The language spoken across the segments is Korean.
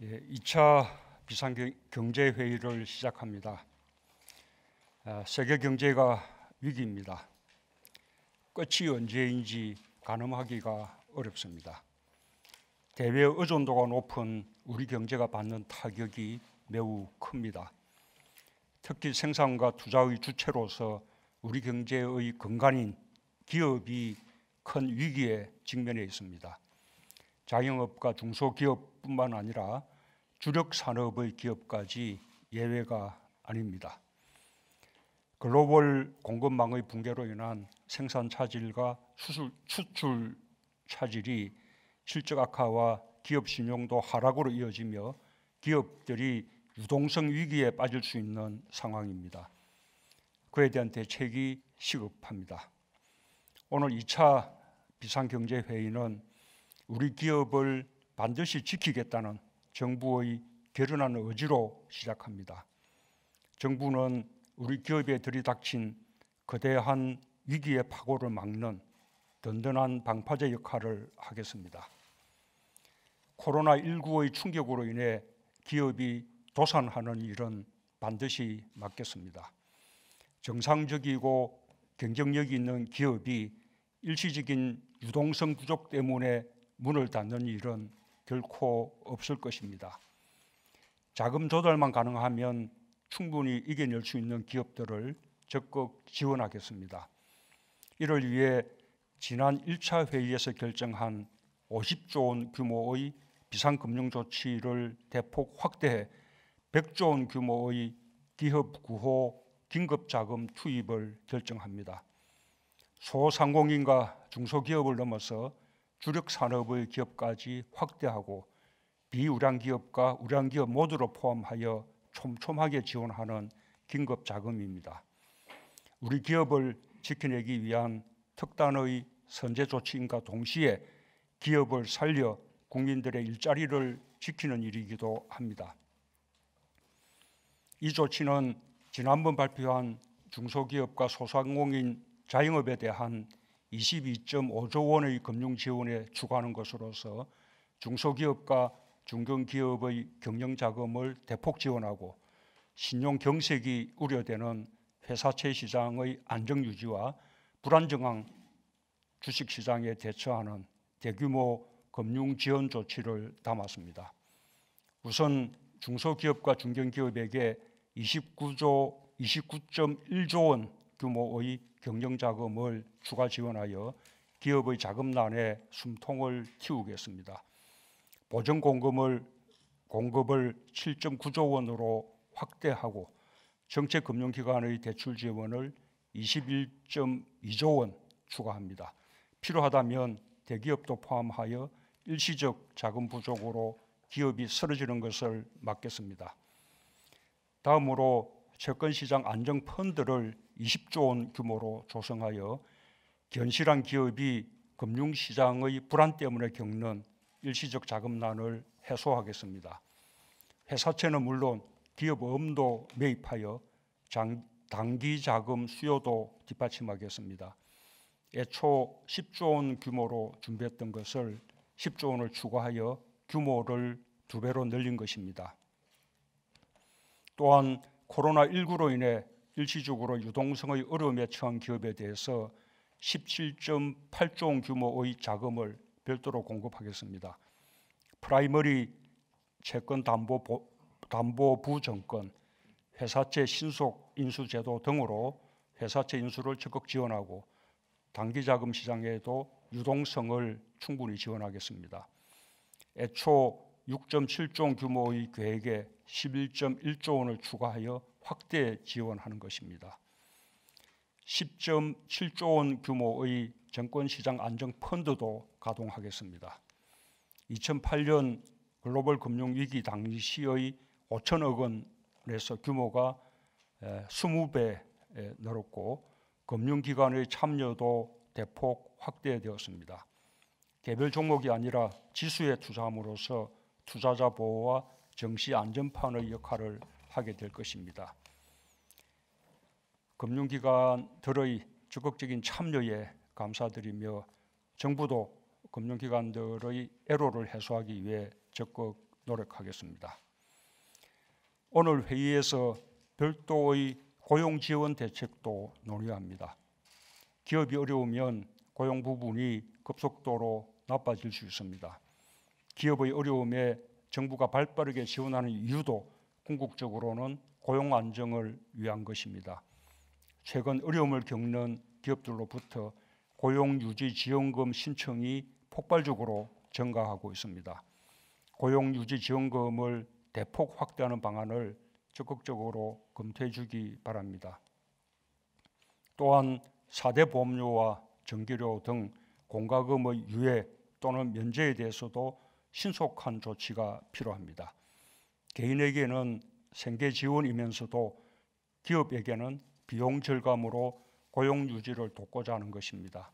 예, 2차 비상경제회의를 시작합니다. 아, 세계 경제가 위기입니다. 끝이 언제인지 가늠하기가 어렵습니다. 대외 의존도가 높은 우리 경제가 받는 타격이 매우 큽니다. 특히 생산과 투자의 주체로서 우리 경제의 근간인 기업이 큰 위기에 직면해 있습니다. 자영업과 중소기업뿐만 아니라 주력 산업의 기업까지 예외가 아닙니다. 글로벌 공급망의 붕괴로 인한 생산 차질과 수출, 수출 차질이 실적 악화와 기업 신용도 하락으로 이어지며 기업들이 유동성 위기에 빠질 수 있는 상황입니다. 그에 대한 대책이 시급합니다. 오늘 2차 비상경제회의는 우리 기업을 반드시 지키겠다는 정부의 결연한 의지로 시작합니다. 정부는 우리 기업에 들이닥친 거대한 위기의 파고를 막는 든든한 방파제 역할을 하겠습니다. 코로나19의 충격으로 인해 기업이 도산하는 일은 반드시 막겠습니다. 정상적이고 경쟁력이 있는 기업이 일시적인 유동성 부족 때문에 문을 닫는 일은 결코 없을 것입니다. 자금 조달만 가능하면 충분히 이겨낼 수 있는 기업들을 적극 지원하겠습니다. 이를 위해 지난 1차 회의에서 결정한 50조 원 규모의 비상금융 조치를 대폭 확대해 100조 원 규모의 기업 구호 긴급 자금 투입을 결정합니다. 소상공인과 중소기업을 넘어서 주력 산업의 기업까지 확대하고 비우량 기업과 우량 기업 모두로 포함하여 촘촘하게 지원하는 긴급 자금입니다. 우리 기업을 지켜내기 위한 특단의 선제 조치인가 동시에 기업을 살려 국민들의 일자리를 지키는 일이기도 합니다. 이 조치는 지난번 발표한 중소기업과 소상공인 자영업에 대한 22.5조 원의 금융 지원에 추가하는 것으로서 중소기업과 중견기업의 경영 자금을 대폭 지원하고 신용 경색이 우려되는 회사채 시장의 안정 유지와 불안정한 주식 시장에 대처하는 대규모 금융 지원 조치를 담았습니다. 우선 중소기업과 중견기업에게 29조 29.1조 원 규모의 경영 자금을 추가 지원하여 기업의 자금난에 숨통을 키우겠습니다 보증 공금을 공급을 7.9조 원으로 확대하고 정책 금융 기관의 대출 지원을 21.2조 원 추가합니다. 필요하다면 대기업도 포함하여 일시적 자금 부족으로 기업이 쓰러지는 것을 막겠습니다. 다음으로 채권 시장 안정 펀드를 20조 원 규모로 조성하여 견실한 기업이 금융시장의 불안 때문에 겪는 일시적 자금난을 해소하겠습니다. 회사채는 물론 기업 어음도 매입하여 장, 단기 자금 수요도 뒷받침하겠습니다. 애초 10조 원 규모로 준비했던 것을 10조 원을 추가하여 규모를 두 배로 늘린 것입니다. 또한 코로나19로 인해 일시적으로 유동성의 어려움에 처한 기업에 대해서 17.8조 원 규모의 자금을 별도로 공급하겠습니다. 프라이머리 채권 담보 담보부 정권, 회사채 신속 인수 제도 등으로 회사채 인수를 적극 지원하고 단기 자금 시장에도 유동성을 충분히 지원하겠습니다. 애초 6.7조 원 규모의 계획에 11.1조 원을 추가하여 확대 지원하는 것입니다. 10.7조 원 규모의 정권시장 안정 펀드도 가동하겠습니다. 2008년 글로벌 금융위기 당시의 5천억 원에서 규모가 20배 늘었고 금융기관의 참여도 대폭 확대되었습니다. 개별 종목이 아니라 지수에 투자함으로써 투자자 보호와 정시 안전판의 역할을 하게 될 것입니다. 금융기관들의 적극적인 참여에 감사드리며 정부도 금융기관들의 애로를 해소하기 위해 적극 노력하겠습니다. 오늘 회의에서 별도의 고용 지원 대책도 논의합니다. 기업이 어려우면 고용 부분이 급속도로 나빠질 수 있습니다. 기업의 어려움에 정부가 발빠르게 지원하는 이유도 궁극적으로는 고용 안정을 위한 것입니다. 최근 어려움을 겪는 기업들로부터 고용 유지 지원금 신청이 폭발적으로 증가하고 있습니다. 고용 유지 지원금을 대폭 확대하는 방안을 적극적으로 검토해 주기 바랍니다. 또한 4대 보험료와 전기료 등 공과금의 유예 또는 면제에 대해서도 신속한 조치가 필요합니다. 개인에게는 생계 지원이면서도 기업에게는 비용 절감으로 고용 유지를 돕고자 하는 것입니다.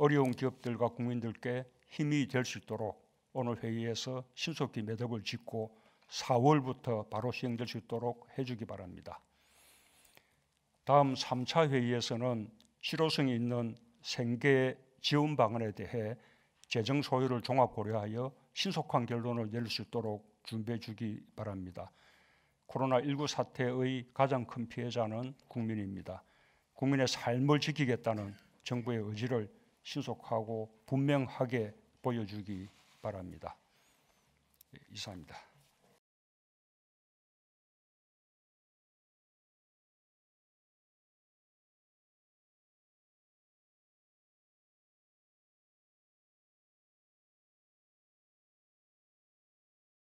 어려운 기업들과 국민들께 힘이 될 수 있도록 오늘 회의에서 신속히 매듭을 짓고 4월부터 바로 시행될 수 있도록 해주기 바랍니다. 다음 3차 회의에서는 실효성이 있는 생계 지원 방안에 대해 재정 소요를 종합 고려하여 신속한 결론을 낼수 있도록 준비해 주기 바랍니다. 코로나19 사태의 가장 큰 피해자는 국민입니다. 국민의 삶을 지키겠다는 정부의 의지를 신속하고 분명하게 보여주기 바랍니다. 예, 이상입니다.